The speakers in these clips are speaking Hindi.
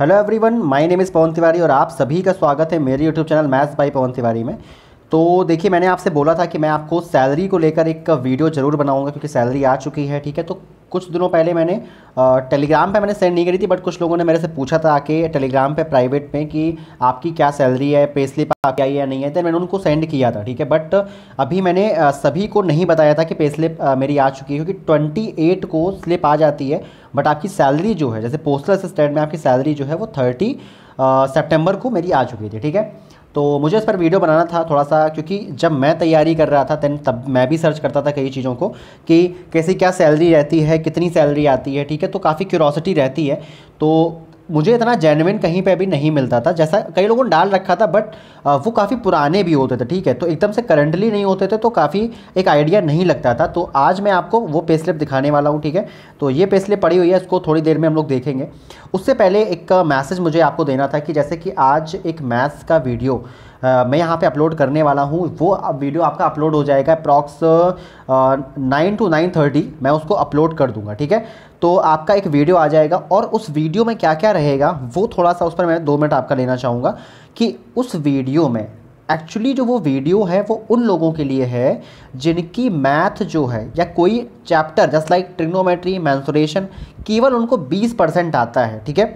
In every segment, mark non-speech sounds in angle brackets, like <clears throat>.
hello everyone my name is Pawan Tiwari और आप सभी का स्वागत है मेरे YouTube channel maths by Pawan Tiwari में तो देखिए मैंने आपसे बोला था कि मैं आपको सैलरी को लेकर एक वीडियो ज़रूर बनाऊंगा क्योंकि सैलरी आ चुकी है ठीक है तो कुछ दिनों पहले मैंने टेलीग्राम पे मैंने सेंड नहीं करी थी बट कुछ लोगों ने मेरे से पूछा था आके टेलीग्राम पे प्राइवेट में कि आपकी क्या सैलरी है पे स्लिप आपकी आई या नहीं है तो मैंने उनको सेंड किया था ठीक है बट अभी मैंने सभी को नहीं बताया था कि पे स्लिप मेरी आ चुकी है क्योंकि ट्वेंटी एट को स्लिप आ जाती है बट आपकी सैलरी जो है जैसे पोस्टल असिस्टेंट में आपकी सैलरी जो है वो थर्टी सेप्टेम्बर को मेरी आ चुकी थी ठीक है तो मुझे इस पर वीडियो बनाना था थोड़ा सा क्योंकि जब मैं तैयारी कर रहा था तन तब मैं भी सर्च करता था कई चीज़ों को कि कैसी क्या सैलरी रहती है कितनी सैलरी आती है ठीक है तो काफ़ी क्यूरोसिटी रहती है तो मुझे इतना जेनविन कहीं पे भी नहीं मिलता था जैसा कई लोगों ने डाल रखा था बट वो काफ़ी पुराने भी होते थे ठीक है तो एकदम से करंटली नहीं होते थे तो काफ़ी एक आइडिया नहीं लगता था तो आज मैं आपको वो पे स्लिप दिखाने वाला हूँ ठीक है तो ये पे स्लिप पड़ी हुई है इसको थोड़ी देर में हम लोग देखेंगे उससे पहले एक मैसेज मुझे आपको देना था कि जैसे कि आज एक मैथ्स का वीडियो आ, मैं यहाँ पे अपलोड करने वाला हूँ वो अब वीडियो आपका अपलोड हो जाएगा approx nine to nine thirty मैं उसको अपलोड कर दूँगा ठीक है तो आपका एक वीडियो आ जाएगा और उस वीडियो में क्या क्या रहेगा वो थोड़ा सा उस पर मैं दो मिनट आपका लेना चाहूँगा कि उस वीडियो में एक्चुअली जो वो वीडियो है वो उन लोगों के लिए है जिनकी मैथ जो है या कोई chapter just like trigonometry mensuration केवल उनको 20 परसेंट आता है ठीक है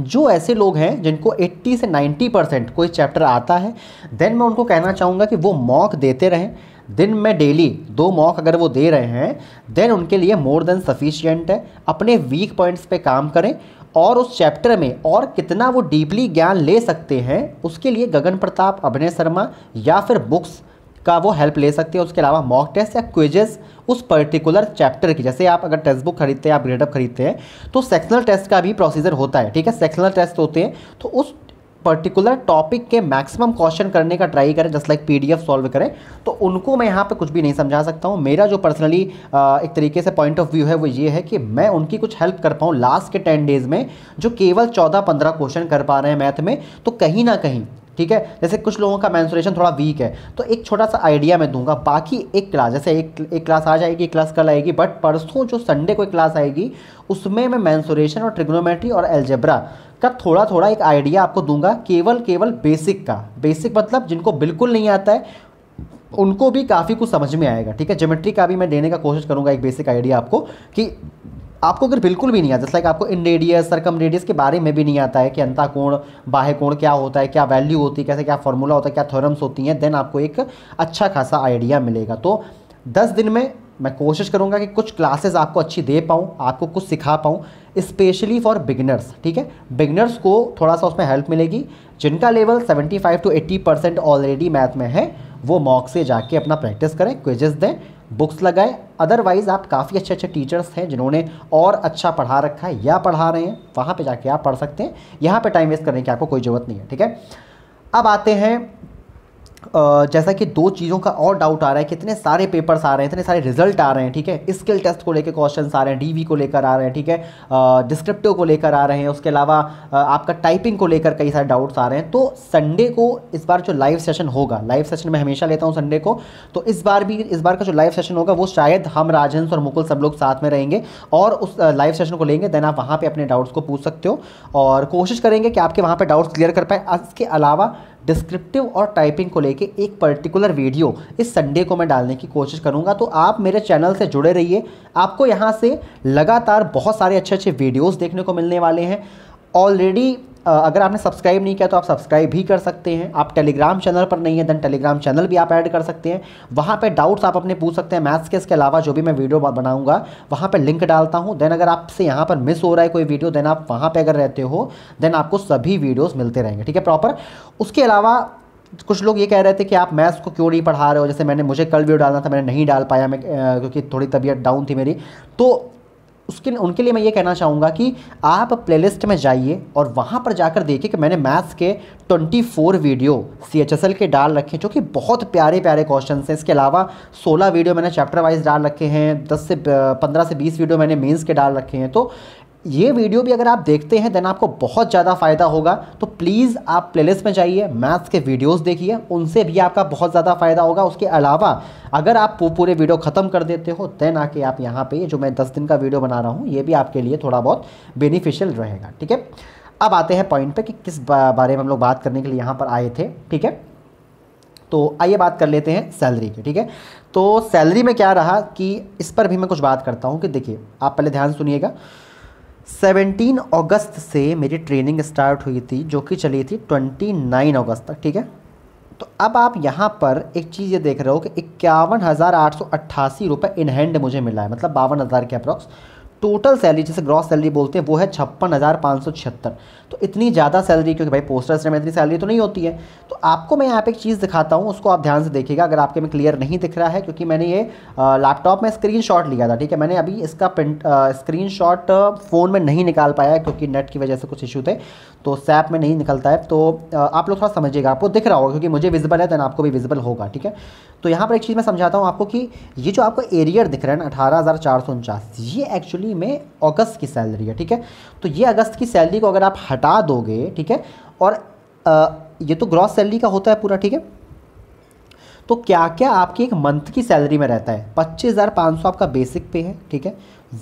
जो ऐसे लोग हैं जिनको 80 से 90 परसेंट कोई चैप्टर आता है देन मैं उनको कहना चाहूँगा कि वो मॉक देते रहें दिन में डेली दो मॉक अगर वो दे रहे हैं देन उनके लिए मोर देन सफिशियंट है अपने वीक पॉइंट्स पे काम करें और उस चैप्टर में और कितना वो डीपली ज्ञान ले सकते हैं उसके लिए गगन प्रताप अभिनय शर्मा या फिर बुक्स का वो हेल्प ले सकते हैं उसके अलावा मॉक टेस्ट या क्विजेस उस पर्टिकुलर चैप्टर की जैसे आप अगर टेक्स्ट बुक खरीदते हैं आप ग्रेडअप खरीदते हैं तो सेक्शनल टेस्ट का भी प्रोसीजर होता है ठीक है सेक्शनल टेस्ट होते हैं तो उस पर्टिकुलर टॉपिक के मैक्सिमम क्वेश्चन करने का ट्राई करें जस्ट लाइक पीडीएफ सॉल्व करें तो उनको मैं यहाँ पे कुछ भी नहीं समझा सकता हूँ मेरा जो पर्सनली एक तरीके से पॉइंट ऑफ व्यू है वो ये है कि मैं उनकी कुछ हेल्प कर पाऊँ लास्ट के टेन डेज़ में जो केवल चौदह पंद्रह क्वेश्चन कर पा रहे हैं मैथ में तो कहीं ना कहीं ठीक है जैसे कुछ लोगों का मैंसुरेशन थोड़ा वीक है तो एक छोटा सा आइडिया मैं दूंगा बाकी एक क्लास जैसे एक एक क्लास आ जाएगी एक क्लास कल आएगी बट परसों जो संडे को एक क्लास आएगी उसमें मैं मैंसुरेशन और ट्रिग्नोमेट्री और एल्जेब्रा का थोड़ा थोड़ा एक आइडिया आपको दूंगा केवल केवल बेसिक का बेसिक मतलब जिनको बिल्कुल नहीं आता है उनको भी काफ़ी कुछ समझ में आएगा ठीक है ज्योमेट्री का भी मैं देने का कोशिश करूंगा एक बेसिक आइडिया आपको कि आपको अगर बिल्कुल भी नहीं आता जैसे लाइक आपको इन रेडियस सरकम रेडियस के बारे में भी नहीं आता है कि अंता कोण बाह्य कोण क्या होता है क्या वैल्यू होती है कैसे क्या फॉर्मूला होता है क्या थ्योरम्स होती हैं देन आपको एक अच्छा खासा आइडिया मिलेगा तो दस दिन में मैं कोशिश करूँगा कि कुछ क्लासेस आपको अच्छी दे पाऊँ आपको कुछ सिखा पाऊँ स्पेशली फॉर बिगनर्स ठीक है बिगनर्स को थोड़ा सा उसमें हेल्प मिलेगी जिनका level five to eighty percent already math में है वो मॉक से जाके अपना प्रैक्टिस करें क्विजेस दें बुक्स लगाएं अदरवाइज़ आप काफ़ी अच्छे अच्छे टीचर्स हैं जिन्होंने और अच्छा पढ़ा रखा है या पढ़ा रहे हैं वहाँ पे जाके आप पढ़ सकते हैं यहाँ पे टाइम वेस्ट करने की आपको कोई ज़रूरत नहीं है ठीक है अब आते हैं जैसा कि दो चीज़ों का और डाउट आ रहा है कि इतने सारे पेपर्स आ रहे हैं इतने सारे रिजल्ट आ रहे हैं ठीक है स्किल टेस्ट को लेकर क्वेश्चन आ रहे हैं डीवी को लेकर आ रहे हैं ठीक है डिस्क्रिप्टिव को लेकर आ रहे हैं उसके अलावा आपका टाइपिंग को लेकर कई सारे डाउट्स आ रहे हैं तो संडे को इस बार जो लाइव सेशन होगा लाइव सेशन में हमेशा लेता हूँ संडे को तो इस बार भी इस बार का जो लाइव सेशन होगा वो शायद हम राजंस और मुकुल सब लोग साथ में रहेंगे और उस लाइव सेशन को लेंगे देन आप वहाँ पर अपने डाउट्स को पूछ सकते हो और कोशिश करेंगे कि आपके वहाँ पर डाउट्स क्लियर कर पाए इसके अलावा डिस्क्रिप्टिव और टाइपिंग को लेके एक पर्टिकुलर वीडियो इस संडे को मैं डालने की कोशिश करूँगा तो आप मेरे चैनल से जुड़े रहिए आपको यहाँ से लगातार बहुत सारे अच्छे अच्छे वीडियोज़ देखने को मिलने वाले हैं ऑलरेडी अगर आपने सब्सक्राइब नहीं किया तो आप सब्सक्राइब भी कर सकते हैं आप टेलीग्राम चैनल पर नहीं है देन टेलीग्राम चैनल भी आप ऐड कर सकते हैं वहाँ पे डाउट्स आप अपने पूछ सकते हैं मैथ्स के इसके अलावा जो भी मैं वीडियो बनाऊंगा वहाँ पे लिंक डालता हूँ देन अगर आपसे यहाँ पर मिस हो रहा है कोई वीडियो देन आप वहाँ पर अगर रहते हो देन आपको सभी वीडियोज़ मिलते रहेंगे ठीक है प्रॉपर उसके अलावा कुछ लोग ये कह रहे थे कि आप मैथ्स को क्यों नहीं पढ़ा रहे हो जैसे मैंने मुझे कल वीडियो डालना था मैंने नहीं डाल पाया मैं क्योंकि थोड़ी तबीयत डाउन थी मेरी तो उसके उनके लिए मैं ये कहना चाहूँगा कि आप प्लेलिस्ट में जाइए और वहाँ पर जाकर देखिए कि मैंने मैथ्स के 24 video C H S L के डाल रखे हैं जो कि बहुत प्यारे प्यारे क्वेश्चन हैं इसके अलावा 16 वीडियो मैंने चैप्टर वाइज डाल रखे हैं 10 से 15 से 20 वीडियो मैंने मेंस के डाल रखे हैं तो ये वीडियो भी अगर आप देखते हैं देन आपको बहुत ज़्यादा फ़ायदा होगा तो प्लीज़ आप प्लेलिस्ट में जाइए मैथ्स के वीडियोस देखिए उनसे भी आपका बहुत ज़्यादा फ़ायदा होगा उसके अलावा अगर आप पूरे वीडियो ख़त्म कर देते हो देन आके आप यहाँ पे जो मैं दस दिन का वीडियो बना रहा हूँ ये भी आपके लिए थोड़ा बहुत बेनिफिशियल रहेगा ठीक है अब आते हैं पॉइंट पर कि किस बारे में हम लोग बात करने के लिए यहाँ पर आए थे ठीक है तो आइए बात कर लेते हैं सैलरी की ठीक है तो सैलरी में क्या रहा कि इस पर भी मैं कुछ बात करता हूँ कि देखिए आप पहले ध्यान सुनिएगा 17 अगस्त से मेरी ट्रेनिंग स्टार्ट हुई थी जो कि चली थी 29 अगस्त तक ठीक है तो अब आप यहाँ पर एक चीज़ ये देख रहे हो कि इक्यावन हज़ार आठ सौ अट्ठासी रुपये इन हैंड मुझे मिला है मतलब बावन हज़ार के अप्रॉक्स टोटल सैलरी जैसे ग्रॉस सैलरी बोलते हैं वो है छप्पन हज़ार पाँच सौ छिहत्तर तो इतनी ज़्यादा सैलरी क्योंकि भाई पोस्टर से में इतनी सैलरी तो नहीं होती है तो आपको मैं यहाँ पे एक चीज़ दिखाता हूँ उसको आप ध्यान से देखिएगा अगर आपके में क्लियर नहीं दिख रहा है क्योंकि मैंने ये लैपटॉप में स्क्रीन शॉट लिया था ठीक है मैंने अभी इसका प्रिंट स्क्रीन शॉट फ़ोन में नहीं निकाल पाया क्योंकि नेट की वजह से कुछ इशू थे तो सैप में नहीं निकलता है तो आप लोग थोड़ा समझिएगा आपको दिख रहा होगा क्योंकि मुझे विजिबल है देन आपको भी विजिबल होगा ठीक है तो यहाँ पर एक चीज़ मैं समझाता हूँ आपको कि ये जो आपको एरियर दिख रहा है ना अठारह ये एक्चुअली कंपनी में अगस्त की सैलरी है ठीक है तो ये अगस्त की सैलरी को अगर आप हटा दोगे ठीक है और आ, ये तो ग्रॉस सैलरी का होता है पूरा ठीक है तो क्या क्या आपकी एक मंथ की सैलरी में रहता है पच्चीस आपका बेसिक पे है ठीक है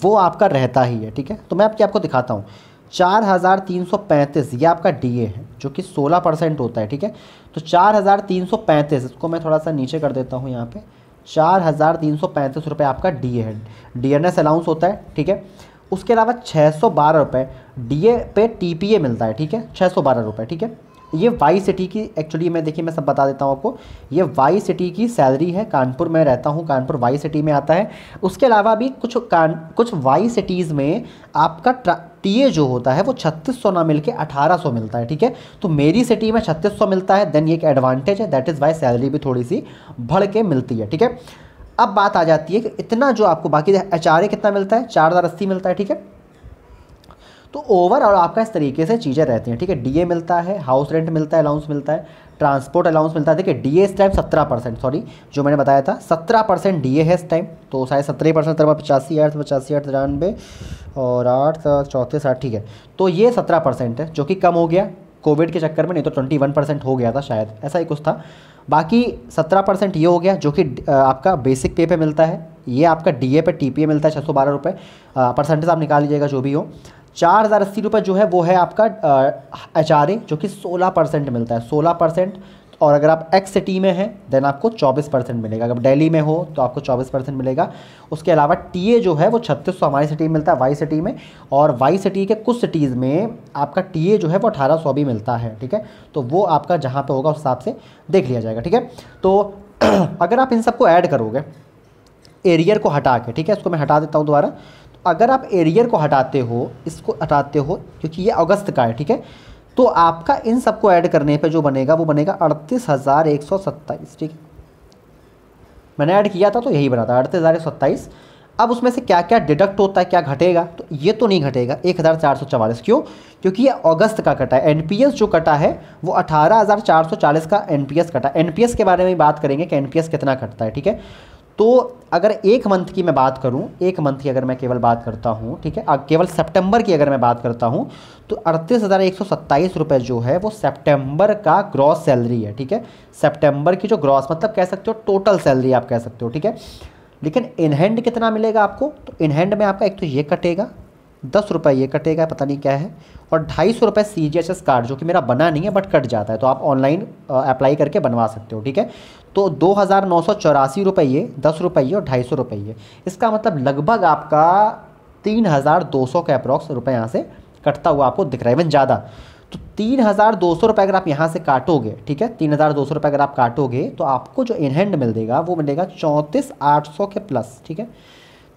वो आपका रहता ही है ठीक है तो मैं आपकी आपको दिखाता हूँ चार हज़ार तीन सौ पैंतीस ये आपका डीए है जो कि सोलह परसेंट होता है ठीक है तो चार हज़ार तीन सौ पैंतीस इसको मैं थोड़ा सा नीचे कर देता हूँ यहाँ पे चार चार हज़ार तीन सौ पैंतीस रुपये आपका डी है डी एन एस अलाउंस होता है ठीक है उसके अलावा छः सौ बारह रुपये डी ए पे टी पी ए मिलता है ठीक है छः सौ बारह रुपये ठीक है ये वाई सिटी की एक्चुअली मैं देखिए मैं सब बता देता हूँ आपको ये वाई सिटी की सैलरी है कानपुर में रहता हूँ कानपुर वाई सिटी में आता है उसके अलावा भी कुछ कान कुछ वाई सिटीज़ में आपका टीए जो होता है वो छत्तीस सौ ना मिल के अठारह सौ मिलता है ठीक है तो मेरी सिटी में छत्तीस सौ मिलता है देन ये एक एडवांटेज है दैट इज़ वाई सैलरी भी थोड़ी सी बढ़ के मिलती है ठीक है अब बात आ जाती है कि इतना जो आपको बाकी एच कितना मिलता है चार मिलता है ठीक है तो ओवरऑल आपका इस तरीके से चीज़ें रहती हैं ठीक है डीए मिलता है हाउस रेंट मिलता है अलाउंस मिलता है ट्रांसपोर्ट अलाउंस मिलता है देखिए डीए इस टाइम सत्रह परसेंट सॉरी जो मैंने बताया था सत्रह परसेंट डी है इस टाइम तो शायद सत्रह परसेंट तरफ पचासी आठ पचासी आठ तिरानवे और आठ चौंतीस आठ ठीक है तो ये सत्रह परसेंट है जो कि कम हो गया कोविड के चक्कर में नहीं तो ट्वेंटी वन परसेंट हो गया था शायद ऐसा ही कुछ था बाकी सत्रह परसेंट ये हो गया जो कि आपका बेसिक पे पर मिलता है ये आपका डीए पे टीपीए मिलता है छः सौ बारह रुपये परसेंटेज आप निकाल लीजिएगा जो भी हो चार हज़ार अस्सी रुपये जो है वो है आपका एच आर ए जो कि सोलह परसेंट मिलता है सोलह परसेंट और अगर आप एक्स सिटी में हैं देन आपको चौबीस परसेंट मिलेगा अगर दिल्ली में हो तो आपको चौबीस परसेंट मिलेगा उसके अलावा टीए जो है वो छत्तीस सौ हमारी सिटी में मिलता है वाई सिटी में और वाई सिटी के कुछ सिटीज़ में आपका टीए जो है वो अठारह सौ भी मिलता है ठीक है तो वो आपका जहाँ पे होगा उस हिसाब से देख लिया जाएगा ठीक है तो <clears throat> अगर आप इन सबको ऐड करोगे एरियर को हटा के ठीक है इसको मैं हटा देता हूँ दोबारा अगर आप एरियर को हटाते हो इसको हटाते हो क्योंकि ये अगस्त का है ठीक है तो आपका इन सबको ऐड करने पे जो बनेगा वो बनेगा अड़तीस हज़ार एक सौ सत्ताईस ठीक है मैंने ऐड किया था तो यही बना था अड़तीस हज़ार एक सौ सत्ताईस अब उसमें से क्या क्या डिडक्ट होता है क्या घटेगा तो ये तो नहीं घटेगा एक हज़ार चार सौ चवालीस क्यों क्योंकि ये अगस्त का कटा है एनपीएस जो कटा है वो अठारह हज़ार चार सौ चालीस का एनपीएस कटा है एनपीएस के बारे में बात करेंगे कि एनपीएस कितना कटता है ठीक है तो अगर एक मंथ की मैं बात करूं एक मंथ की अगर मैं केवल बात करता हूं ठीक है केवल सितंबर की अगर मैं बात करता हूं तो अड़तीस हज़ार एक सौ सत्ताईस रुपये जो है वो सितंबर का ग्रॉस सैलरी है ठीक है सितंबर की जो ग्रॉस मतलब कह सकते हो टोटल सैलरी आप कह सकते हो ठीक है लेकिन इनहैंड कितना मिलेगा आपको तो इनहैंड में आपका एक तो ये कटेगा दस रुपये ये कटेगा पता नहीं क्या है और ढाई सौ रुपये C G H S card जो कि मेरा बना नहीं है बट कट जाता है तो आप ऑनलाइन अप्लाई करके बनवा सकते हो ठीक है तो दो हज़ार नौ सौ चौरासी रुपये ये दस रुपये ये और ढाई सौ रुपये ये इसका मतलब लगभग आपका तीन हज़ार दो सौ के अप्रॉक्स रुपये यहाँ से कटता हुआ आपको दिख रहा है इवन ज़्यादा तो तीन हज़ार दो सौ रुपये अगर आप यहाँ से काटोगे ठीक है तीन हज़ार दो सौ रुपये अगर आप काटोगे तो आपको जो इनहैंड मिल देगा वो मिलेगा चौंतीस आठ सौ के प्लस ठीक है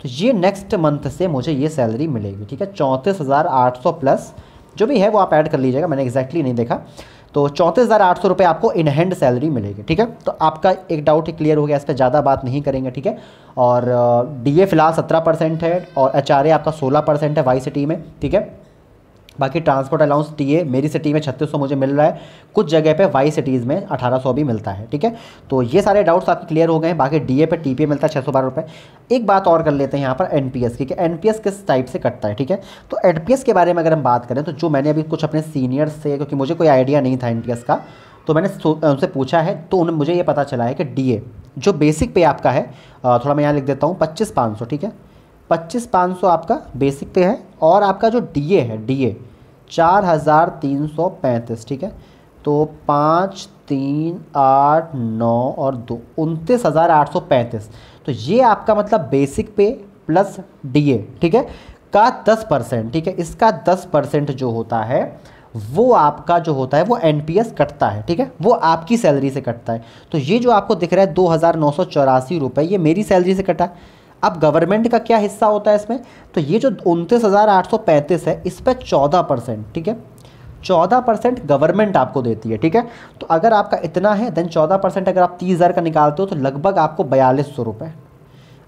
तो ये नेक्स्ट मंथ से मुझे ये सैलरी मिलेगी ठीक है चौंतीस हज़ार आठ सौ प्लस जो भी है वो आप ऐड कर लीजिएगा मैंने exactly नहीं देखा तो चौंतीस हज़ार आठ सौ रुपये आपको इन हैंड सैलरी मिलेगी ठीक है तो आपका एक डाउट ही क्लियर हो गया इस पर ज़्यादा बात नहीं करेंगे ठीक है और डी uh, ए फिलहाल सत्रह परसेंट है और एच आर ए आपका सोलह परसेंट है वाई सिटी में ठीक है बाकी ट्रांसपोर्ट अलाउंस दिए मेरी सिटी में छत्तीस मुझे मिल रहा है कुछ जगह पे वाई सिटीज़ में अठारह भी मिलता है ठीक है तो ये सारे डाउट्स आपके क्लियर हो गए हैं बाकी डी ए पर टी मिलता है छः सौ बारह रुपये एक बात और कर लेते हैं यहाँ पर एन पी एस की एन पी एस किस टाइप से कटता है ठीक है तो एन पी एस के बारे में अगर हम बात करें तो जो मैंने अभी कुछ अपने सीनियर्स से क्योंकि मुझे कोई आइडिया नहीं था एन पी एस का तो मैंने उनसे पूछा है तो उन्हें मुझे ये पता चला है कि डी जो बेसिक पे आपका है थोड़ा मैं यहाँ लिख देता हूँ पच्चीस पाँच सौ ठीक है पच्चीस पाँच सौ आपका बेसिक पे है और आपका जो डी है डी चार हज़ार तीन सौ पैंतीस ठीक है तो पाँच तीन आठ नौ और दो उनतीस हज़ार आठ सौ पैंतीस तो ये आपका मतलब बेसिक पे प्लस डीए ठीक है का दस परसेंट ठीक है इसका दस परसेंट जो होता है वो आपका जो होता है वो एनपीएस कटता है ठीक है वो आपकी सैलरी से कटता है तो ये जो आपको दिख रहा है दो हज़ार नौ सौ चौरासी रुपये ये मेरी सैलरी से कटा है अब गवर्नमेंट का क्या हिस्सा होता है इसमें तो ये जो उनतीस हज़ार आठ सौ पैंतीस है इस पर चौदह परसेंट ठीक है चौदह परसेंट गवर्नमेंट आपको देती है ठीक है तो अगर आपका इतना है देन चौदह परसेंट अगर आप तीस हज़ार का निकालते हो तो लगभग आपको बयालीस सौ रुपये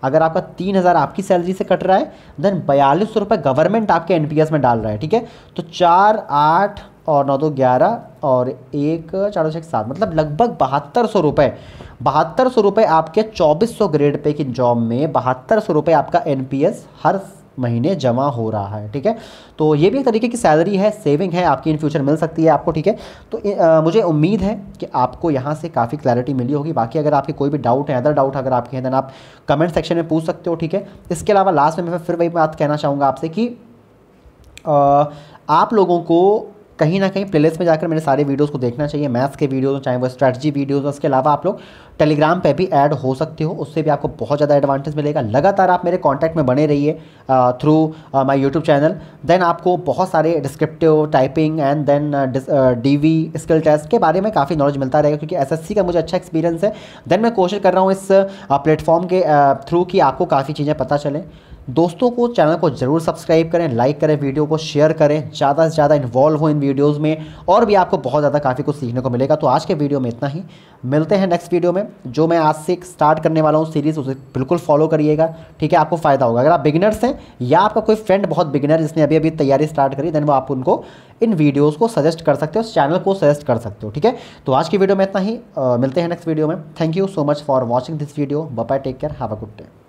अगर आपका तीन हज़ार आपकी सैलरी से कट रहा है देन बयालीस सौ रुपये गवर्नमेंट आपके एनपीएस में डाल रहा है ठीक है तो चार आठ और नौ दो ग्यारह और एक चार सौ एक सात मतलब लगभग बहत्तर सौ रुपये बहत्तर सौ रुपये आपके चौबीस सौ ग्रेड पे की जॉब में बहत्तर सौ रुपये आपका एनपीएस हर महीने जमा हो रहा है ठीक है तो ये भी एक तरीके की सैलरी है सेविंग है आपकी इन फ्यूचर मिल सकती है आपको ठीक है तो आ, मुझे उम्मीद है कि आपको यहाँ से काफ़ी क्लैरिटी मिली होगी बाकी अगर आपके कोई भी डाउट है अदर डाउट अगर आपके हैं देन आप कमेंट सेक्शन में पूछ सकते हो ठीक है इसके अलावा लास्ट में मैं फिर वही बात कहना चाहूँगा आपसे कि आ, आप लोगों को कहीं ना कहीं प्लेलिस्ट में जाकर मेरे सारे वीडियोस को देखना चाहिए मैथ्स के वीडियोस चाहे वो स्ट्रैटजी वीडियोस उसके अलावा आप लोग टेलीग्राम पे भी ऐड हो सकते हो उससे भी आपको बहुत ज़्यादा एडवांटेज मिलेगा लगातार आप मेरे कांटेक्ट में बने रहिए through my YouTube channel then आपको बहुत सारे descriptive typing and then D skill test के बारे में काफ़ी नॉलेज मिलता रहेगा क्योंकि एस का मुझे अच्छा एक्सपीरियंस है देन मैं कोशिश कर रहा हूँ इस प्लेटफॉर्म uh, के थ्रू uh, कि आपको काफ़ी चीज़ें पता चलें दोस्तों को चैनल को जरूर सब्सक्राइब करें लाइक करें वीडियो को शेयर करें ज़्यादा से ज़्यादा इन्वॉल्व हो इन वीडियोज़ में और भी आपको बहुत ज़्यादा काफ़ी कुछ सीखने को मिलेगा तो आज के वीडियो में इतना ही मिलते हैं नेक्स्ट वीडियो में जो मैं आज से स्टार्ट करने वाला हूँ सीरीज़ उसे बिल्कुल फॉलो करिएगा ठीक है आपको फ़ायदा होगा अगर आप बिगिनर्स हैं या आपका कोई फ्रेंड बहुत बिगिनर जिसने अभी अभी तैयारी स्टार्ट करी देन वो आप उनको इन वीडियोज़ को सजेस्ट कर सकते हो उस चैनल को सजेस्ट कर सकते हो ठीक है तो आज की वीडियो में इतना ही मिलते हैं नेक्स्ट वीडियो में thank you so much for watching this video bye take care have a good day